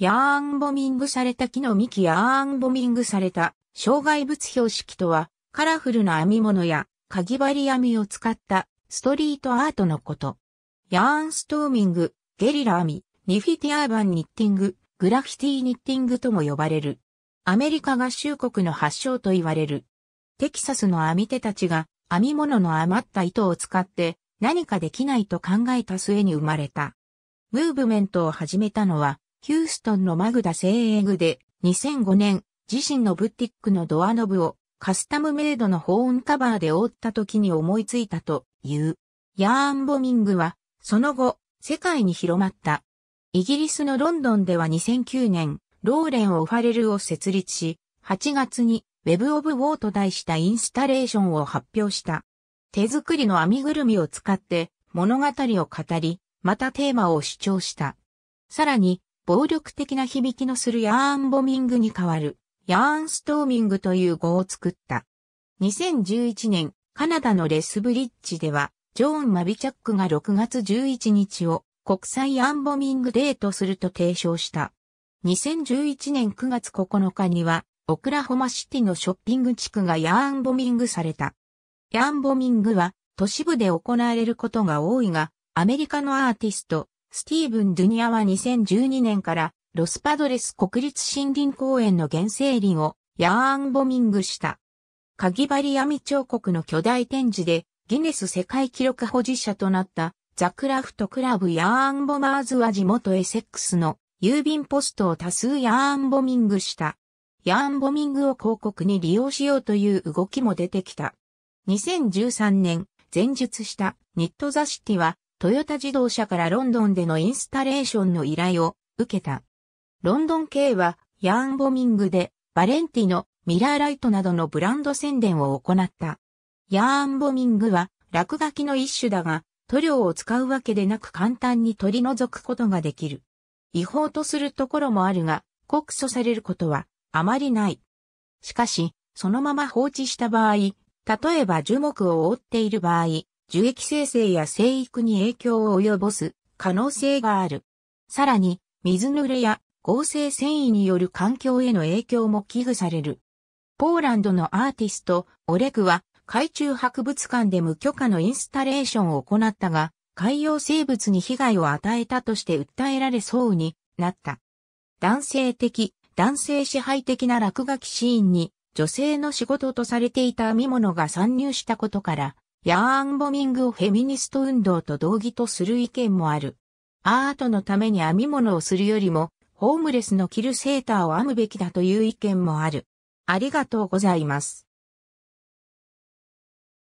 ヤーンボミングされた木の幹ヤーンボミングされた障害物標識とはカラフルな編み物やかぎ針編みを使ったストリートアートのこと。ヤーンストーミング、ゲリラ編み、ニフィティアーバンニッティング、グラフィティニッティングとも呼ばれる。アメリカ合衆国の発祥と言われる。テキサスの編み手たちが編み物の余った糸を使って何かできないと考えた末に生まれた。ムーブメントを始めたのはヒューストンのマグダ製英具で2005年自身のブッティックのドアノブをカスタムメイドの保温カバーで覆った時に思いついたという。ヤーンボミングはその後世界に広まった。イギリスのロンドンでは2009年ローレン・オファレルを設立し8月にウェブ・オブ・ウォーと題したインスタレーションを発表した。手作りの編みぐるみを使って物語を語り、またテーマを主張した。さらに、暴力的な響きのするヤーンボミングに代わる、ヤーンストーミングという語を作った。2011年、カナダのレスブリッジでは、ジョーン・マビチャックが6月11日を国際ヤーンボミングデートすると提唱した。2011年9月9日には、オクラホマシティのショッピング地区がヤーンボミングされた。ヤーンボミングは都市部で行われることが多いが、アメリカのアーティスト、スティーブン・ドゥニアは2012年からロスパドレス国立森林公園の原生林をヤーンボミングした。カギバリ彫刻の巨大展示でギネス世界記録保持者となったザ・クラフト・クラブ・ヤーンボマーズは地元エセックスの郵便ポストを多数ヤーンボミングした。ヤーンボミングを広告に利用しようという動きも出てきた。2013年、前述したニットザシティはトヨタ自動車からロンドンでのインスタレーションの依頼を受けた。ロンドン系はヤーンボミングでバレンティのミラーライトなどのブランド宣伝を行った。ヤーンボミングは落書きの一種だが塗料を使うわけでなく簡単に取り除くことができる。違法とするところもあるが告訴されることはあまりない。しかし、そのまま放置した場合、例えば樹木を覆っている場合、樹液生成や生育に影響を及ぼす可能性がある。さらに、水濡れや合成繊維による環境への影響も危惧される。ポーランドのアーティスト、オレクは、海中博物館で無許可のインスタレーションを行ったが、海洋生物に被害を与えたとして訴えられそうになった。男性的、男性支配的な落書きシーンに、女性の仕事とされていた編み物が参入したことから、ヤーンボミングをフェミニスト運動と同義とする意見もある。アートのために編み物をするよりも、ホームレスの着るセーターを編むべきだという意見もある。ありがとうございます。